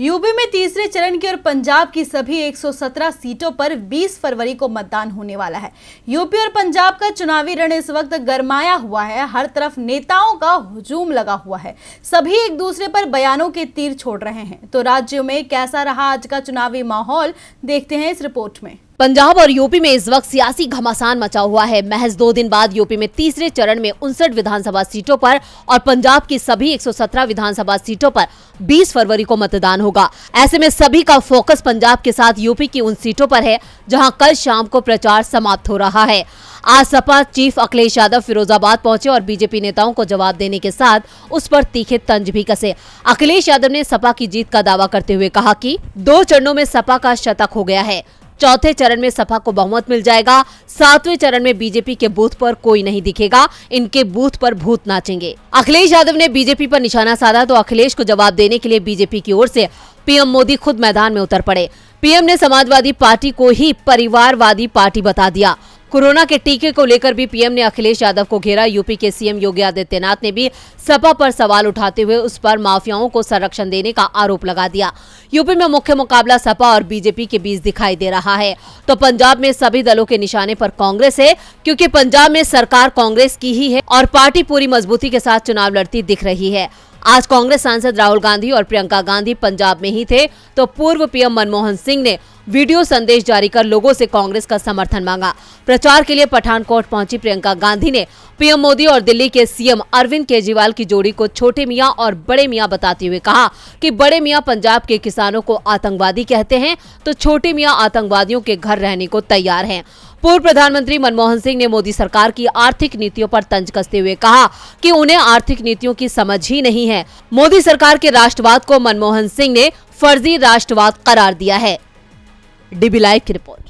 UP में तीसरे चरण की और पंजाब की सभी 117 सीटों पर 20 फरवरी को मतदान होने वाला है यूपी और पंजाब का चुनावी रण इस वक्त गरमाया हुआ है हर तरफ नेताओं का हुजूम लगा हुआ है सभी एक दूसरे पर बयानों के तीर छोड़ रहे हैं तो राज्यों में कैसा रहा आज का चुनावी माहौल देखते हैं इस रिपोर्ट में पंजाब और यूपी में इस वक्त सियासी घमासान मचा हुआ है महज दो दिन बाद यूपी में तीसरे चरण में उनसठ विधानसभा सीटों पर और पंजाब की सभी 117 विधानसभा सीटों पर 20 फरवरी को मतदान होगा ऐसे में सभी का फोकस पंजाब के साथ यूपी की उन सीटों पर है जहां कल शाम को प्रचार समाप्त हो रहा है आज सपा चीफ अखिलेश यादव फिरोजाबाद पहुंचे और बीजेपी नेताओं को जवाब देने के साथ उस पर तीखे तंज भी कसे अखिलेश यादव ने सपा की जीत का दावा करते हुए कहा कि दो चरणों में सपा का शतक हो गया है चौथे चरण में सपा को बहुमत मिल जाएगा सातवें चरण में बीजेपी के बूथ पर कोई नहीं दिखेगा इनके बूथ पर भूत नाचेंगे अखिलेश यादव ने बीजेपी पर निशाना साधा तो अखिलेश को जवाब देने के लिए बीजेपी की ओर से पीएम मोदी खुद मैदान में उतर पड़े पीएम ने समाजवादी पार्टी को ही परिवारवादी पार्टी बता दिया कोरोना के टीके को लेकर भी पीएम ने अखिलेश यादव को घेरा यूपी के सीएम योगी आदित्यनाथ ने भी सपा पर सवाल उठाते हुए उस पर माफियाओं को संरक्षण देने का आरोप लगा दिया यूपी में मुख्य मुकाबला सपा और बीजेपी के बीच दिखाई दे रहा है तो पंजाब में सभी दलों के निशाने पर कांग्रेस है क्योंकि पंजाब में सरकार कांग्रेस की ही है और पार्टी पूरी मजबूती के साथ चुनाव लड़ती दिख रही है आज कांग्रेस सांसद राहुल गांधी और प्रियंका गांधी पंजाब में ही थे तो पूर्व पीएम मनमोहन सिंह ने वीडियो संदेश जारी कर लोगों से कांग्रेस का समर्थन मांगा प्रचार के लिए पठानकोट पहुंची प्रियंका गांधी ने पीएम मोदी और दिल्ली के सीएम अरविंद केजरीवाल की जोड़ी को छोटे मियां और बड़े मियां बताते हुए कहा कि बड़े मियां पंजाब के किसानों को आतंकवादी कहते हैं तो छोटे मियां आतंकवादियों के घर रहने को तैयार हैं पूर्व प्रधानमंत्री मनमोहन सिंह ने मोदी सरकार की आर्थिक नीतियों पर तंज कसते हुए कहा कि उन्हें आर्थिक नीतियों की समझ ही नहीं है मोदी सरकार के राष्ट्रवाद को मनमोहन सिंह ने फर्जी राष्ट्रवाद करार दिया है डीबी लाइव की रिपोर्ट